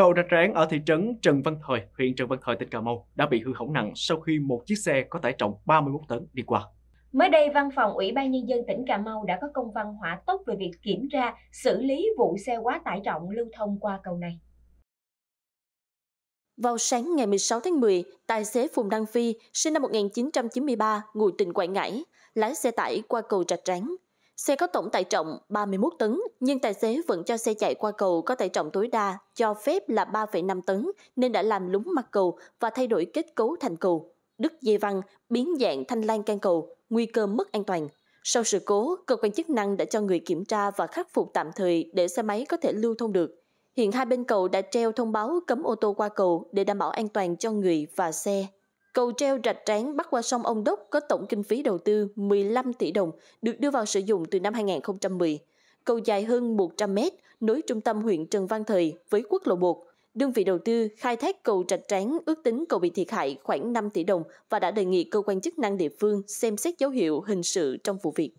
Cầu rạch rãng ở thị trấn Trần Văn Thời, huyện Trần Văn Thời, tỉnh Cà Mau đã bị hư hỏng nặng sau khi một chiếc xe có tải trọng 31 tấn đi qua. Mới đây, Văn phòng Ủy ban Nhân dân tỉnh Cà Mau đã có công văn hỏa tốc về việc kiểm tra, xử lý vụ xe quá tải trọng lưu thông qua cầu này. Vào sáng ngày 16 tháng 10, tài xế Phùng Đăng Phi, sinh năm 1993, ngụ tỉnh Quảng Ngãi, lái xe tải qua cầu Rạch Ráng. Xe có tổng tải trọng 31 tấn, nhưng tài xế vẫn cho xe chạy qua cầu có tải trọng tối đa cho phép là 3,5 tấn nên đã làm lúng mặt cầu và thay đổi kết cấu thành cầu. Đứt dây văng, biến dạng thanh lan can cầu, nguy cơ mất an toàn. Sau sự cố, cơ quan chức năng đã cho người kiểm tra và khắc phục tạm thời để xe máy có thể lưu thông được. Hiện hai bên cầu đã treo thông báo cấm ô tô qua cầu để đảm bảo an toàn cho người và xe. Cầu treo rạch tráng bắc qua sông Ông Đốc có tổng kinh phí đầu tư 15 tỷ đồng, được đưa vào sử dụng từ năm 2010. Cầu dài hơn 100 mét, nối trung tâm huyện Trần Văn Thời với quốc lộ 1. Đơn vị đầu tư khai thác cầu rạch tráng ước tính cầu bị thiệt hại khoảng 5 tỷ đồng và đã đề nghị cơ quan chức năng địa phương xem xét dấu hiệu hình sự trong vụ việc.